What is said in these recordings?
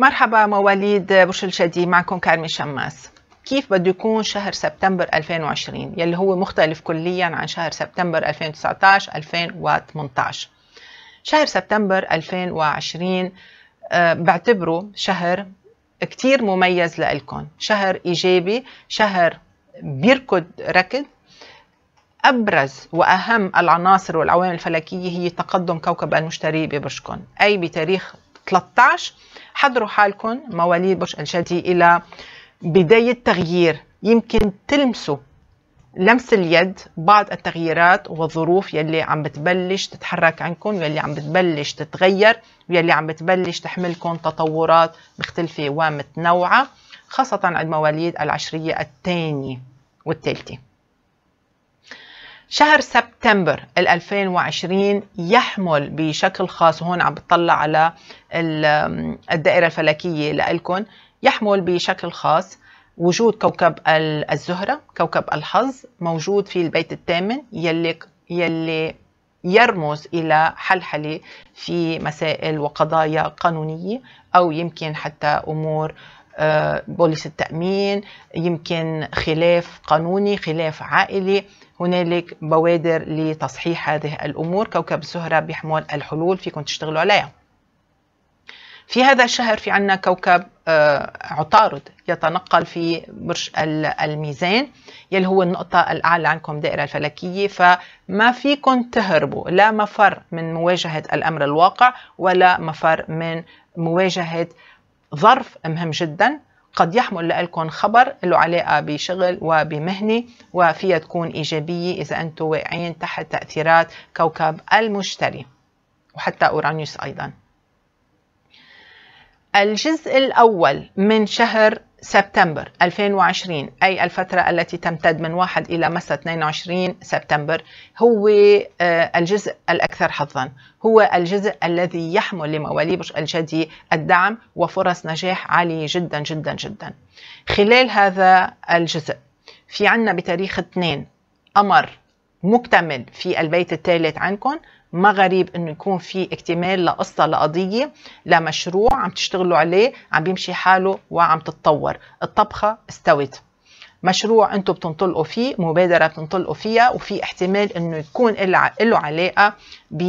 مرحبا مواليد برج الجدي معكم كارمي شماس كيف بده يكون شهر سبتمبر 2020 يلي هو مختلف كليا عن شهر سبتمبر 2019 2018 شهر سبتمبر 2020 آه، بعتبره شهر كتير مميز لإلكم شهر إيجابي شهر بيركض ركض أبرز وأهم العناصر والعوامل الفلكية هي تقدم كوكب المشتري ببرجكم أي بتاريخ 13 حضروا حالكم مواليد برج الجدي الى بدايه تغيير يمكن تلمسوا لمس اليد بعض التغييرات والظروف يلي عم بتبلش تتحرك عنكم يلي عم بتبلش تتغير ويلي عم بتبلش تحملكم تطورات مختلفة ومتنوعة خاصة عند مواليد العشرية الثانية والثالثة شهر سبتمبر 2020 يحمل بشكل خاص هون عم بتطلع على الدائرة الفلكية لإلكن يحمل بشكل خاص وجود كوكب الزهرة كوكب الحظ موجود في البيت الثامن يلي يلي يرمز إلى حلحلة في مسائل وقضايا قانونية أو يمكن حتى أمور آه آه، بوليس التأمين يمكن خلاف قانوني خلاف عائلي هنالك بوادر لتصحيح هذه الأمور كوكب الزهرة بيحمل الحلول فيكم تشتغلوا عليها في هذا الشهر في عنا كوكب آه، عطارد يتنقل في برج الميزان يلي هو النقطة الأعلى عنكم دائرة الفلكية فما فيكم تهربوا لا مفر من مواجهة الأمر الواقع ولا مفر من مواجهة ظرف مهم جدا قد يحمل لكم خبر له علاقة بشغل وبمهنة وفيها تكون إيجابية إذا أنتم واقعين تحت تأثيرات كوكب المشتري وحتى أورانيوس أيضا الجزء الأول من شهر سبتمبر 2020 أي الفترة التي تمتد من 1 إلى مسا 22 سبتمبر هو آه، الجزء الأكثر حظا هو الجزء الذي يحمل لمواليد برج الجدي الدعم وفرص نجاح عالية جدا جدا جدا خلال هذا الجزء في عنا بتاريخ 2 قمر مكتمل في البيت الثالث عندكم ما غريب انه يكون في اكتمال لقصه لقضيه لمشروع عم تشتغلوا عليه عم بيمشي حاله وعم تتطور الطبخه استوت مشروع انتم بتنطلقوا فيه مبادره بتنطلقوا فيها وفي احتمال انه يكون له علاقه ب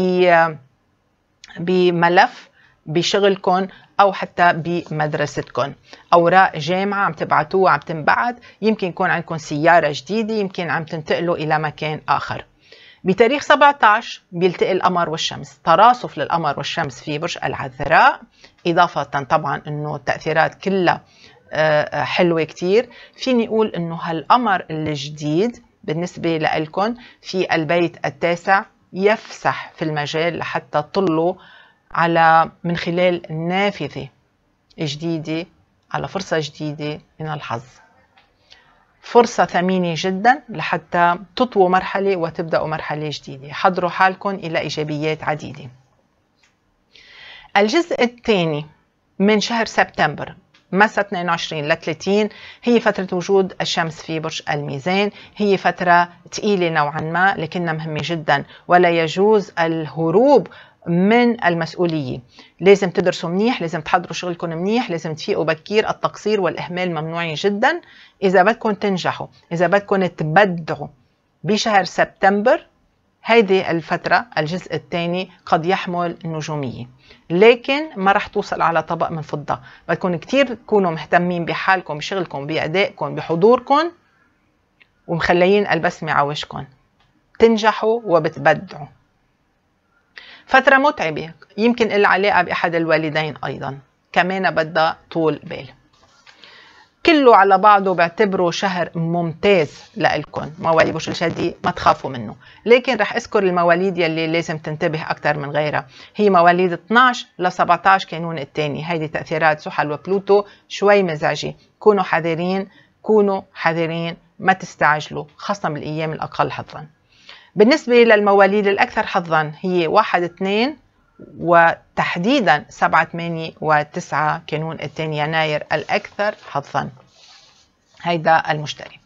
بملف بشغلكم او حتى بمدرستكم اوراق جامعه عم تبعتوها عم تنبعت يمكن يكون عندكم سياره جديده يمكن عم تنتقلوا الى مكان اخر بتاريخ 17 بيلتقي القمر والشمس تراصف للقمر والشمس في برج العذراء اضافه طبعا انه التاثيرات كلها آه، آه، حلوه كثير فيني اقول انه هالقمر الجديد بالنسبه لكم في البيت التاسع يفسح في المجال لحتى تطلوا على من خلال نافذة جديدة على فرصة جديدة من الحظ فرصة ثمينة جدا لحتى تطوى مرحلة وتبدأوا مرحلة جديدة حضروا حالكم إلى إيجابيات عديدة الجزء الثاني من شهر سبتمبر مسا 22 ل 30 هي فترة وجود الشمس في برج الميزان هي فترة ثقيلة نوعا ما لكنها مهمة جدا ولا يجوز الهروب من المسؤوليه لازم تدرسوا منيح لازم تحضروا شغلكم منيح لازم تفيقوا بكير التقصير والاهمال ممنوعين جدا اذا بدكم تنجحوا اذا بدكم تبدعوا بشهر سبتمبر هيدي الفترة الجزء الثاني قد يحمل النجومية لكن ما رح توصل على طبق من فضة بدكم كتير تكونوا مهتمين بحالكم بشغلكم بأدائكم بحضوركم ومخليين البسمة عوشكم تنجحوا وبتبدعوا فترة متعبة يمكن لها علاقة بأحد الوالدين أيضا كمان بدها طول بال كله على بعضه بعتبره شهر ممتاز لإلكن مواليد بوش الشادي ما تخافوا منه لكن رح اذكر المواليد يلي لازم تنتبه أكثر من غيرها هي مواليد 12 ل 17 كانون الثاني هيدي تأثيرات زحل وبلوتو شوي مزاجي كونوا حذرين كونوا حذرين ما تستعجلوا خاصة بالأيام الأقل حظاً بالنسبة للمواليد الأكثر حظا هي 1 2 وتحديدا 7 8 و9 كانون الثاني يناير الأكثر حظا هيدا المشتري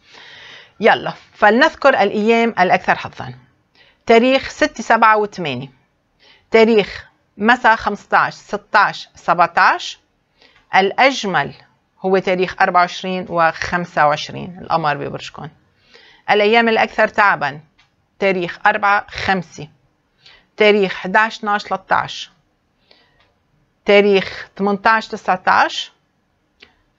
يلا فلنذكر الأيام الأكثر حظا تاريخ 6 7 و8 تاريخ مساء 15 16 17 الأجمل هو تاريخ 24 و 25 القمر ببرجكم الأيام الأكثر تعبا تاريخ 4 5 تاريخ 11 12 13 تاريخ 18 19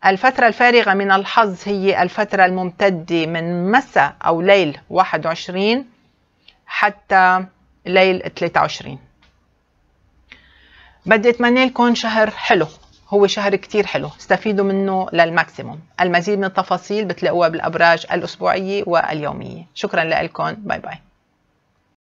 الفترة الفارغة من الحظ هي الفترة الممتدة من مساء أو ليل 21 حتى ليل 23 بدي أتمنى لكم شهر حلو هو شهر كتير حلو استفيدوا منه للماكسيموم المزيد من التفاصيل بتلاقوها بالأبراج الأسبوعية واليومية شكرا لكم باي باي